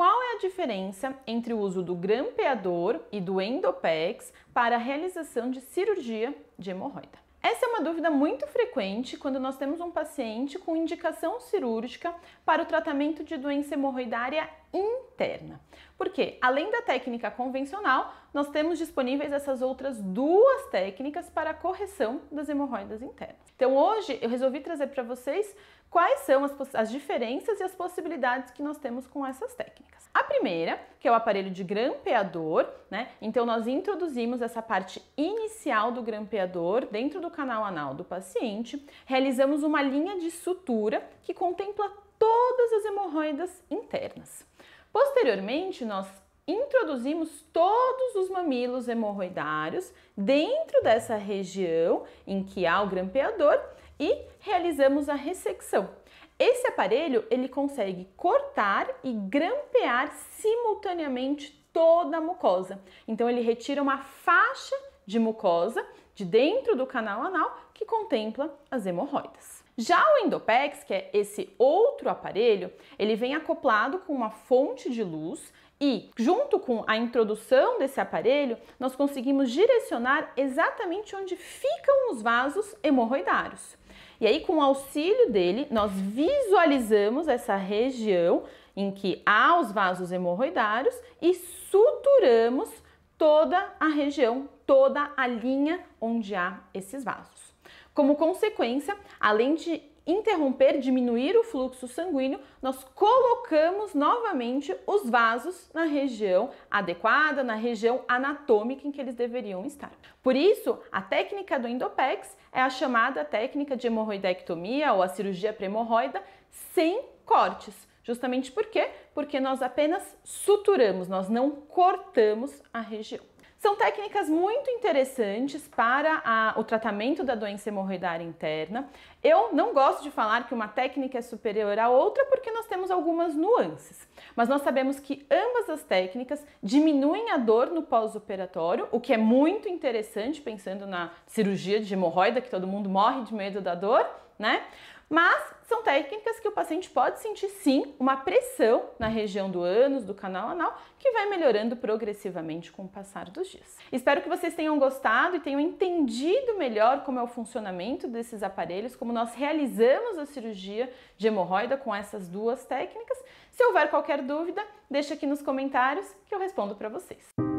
qual é a diferença entre o uso do grampeador e do endopex para a realização de cirurgia de hemorroida. Essa é uma dúvida muito frequente quando nós temos um paciente com indicação cirúrgica para o tratamento de doença hemorroidária interna. Porque, além da técnica convencional, nós temos disponíveis essas outras duas técnicas para a correção das hemorroidas internas. Então, hoje eu resolvi trazer para vocês quais são as, as, diferenças e as possibilidades que nós temos com essas técnicas. A primeira, que é o aparelho de grampeador, né? Então, nós introduzimos essa parte inicial do grampeador dentro do canal anal do paciente, realizamos uma linha de sutura que contempla todas as hemorroidas internas. Posteriormente, nós introduzimos todos os mamilos hemorroidários dentro dessa região em que há o grampeador e realizamos a ressecção. Esse aparelho ele consegue cortar e grampear simultaneamente toda a mucosa. Então ele retira uma faixa de mucosa de dentro do canal anal que contempla as hemorroidas. Já o Indopex, que é esse outro aparelho, ele vem acoplado com uma fonte de luz e, junto com a introdução desse aparelho, nós conseguimos direcionar exatamente onde ficam os vasos hemorroidários. E aí, com o auxílio dele, nós visualizamos essa região em que há os vasos hemorroidários e suturamos toda a região toda a linha onde há esses vasos. Como consequência, além de interromper, diminuir o fluxo sanguíneo, nós colocamos novamente os vasos na região adequada, na região anatômica em que eles deveriam estar. Por isso, a técnica do endopex é a chamada técnica de hemorroidectomia ou a cirurgia pré-hemorroida sem cortes. Justamente por quê? Porque nós apenas suturamos, nós não cortamos a região. São técnicas muito interessantes para a, o tratamento da doença hemorroidária interna. Eu não gosto de falar que uma técnica é superior à outra porque nós temos algumas nuances, mas nós sabemos que ambas as técnicas diminuem a dor no pós-operatório, o que é muito interessante pensando na cirurgia de hemorroida que todo mundo morre de medo da dor, né? Mas são técnicas que o paciente pode sentir sim uma pressão na região do ânus, do canal anal, que vai melhorando progressivamente com o passar dos dias. Espero que vocês tenham gostado e tenham entendido melhor como é o funcionamento desses aparelhos, como nós realizamos a cirurgia de hemorroida com essas duas técnicas. Se houver qualquer dúvida, deixa aqui nos comentários que eu respondo para vocês.